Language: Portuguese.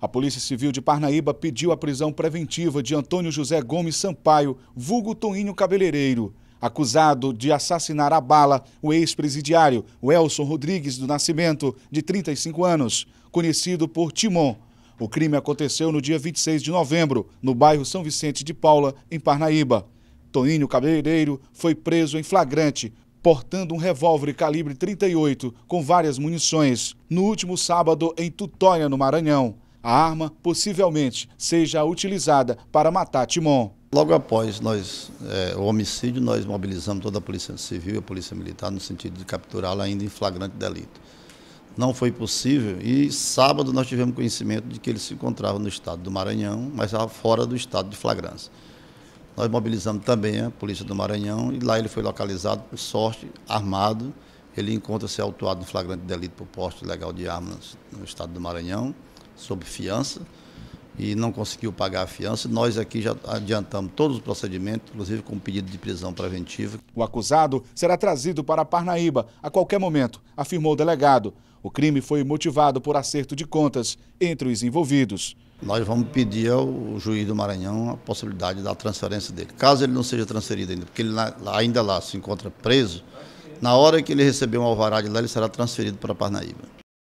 A Polícia Civil de Parnaíba pediu a prisão preventiva de Antônio José Gomes Sampaio, vulgo Toninho Cabeleireiro, acusado de assassinar a bala o ex-presidiário Welson Rodrigues do Nascimento, de 35 anos, conhecido por Timon. O crime aconteceu no dia 26 de novembro, no bairro São Vicente de Paula, em Parnaíba. Toninho Cabeleireiro foi preso em flagrante, portando um revólver calibre 38 com várias munições, no último sábado em Tutóia, no Maranhão. A arma possivelmente seja utilizada para matar Timon. Logo após nós, é, o homicídio, nós mobilizamos toda a Polícia Civil e a Polícia Militar no sentido de capturá-la ainda em flagrante delito. Não foi possível e sábado nós tivemos conhecimento de que ele se encontrava no estado do Maranhão, mas fora do estado de flagrância. Nós mobilizamos também a Polícia do Maranhão e lá ele foi localizado, por sorte, armado. Ele encontra-se autuado em flagrante delito por porte ilegal de armas no estado do Maranhão sob fiança e não conseguiu pagar a fiança. Nós aqui já adiantamos todos os procedimentos, inclusive com pedido de prisão preventiva. O acusado será trazido para Parnaíba a qualquer momento, afirmou o delegado. O crime foi motivado por acerto de contas entre os envolvidos. Nós vamos pedir ao juiz do Maranhão a possibilidade da transferência dele. Caso ele não seja transferido ainda, porque ele ainda lá se encontra preso, na hora que ele receber um alvará de lá, ele será transferido para Parnaíba.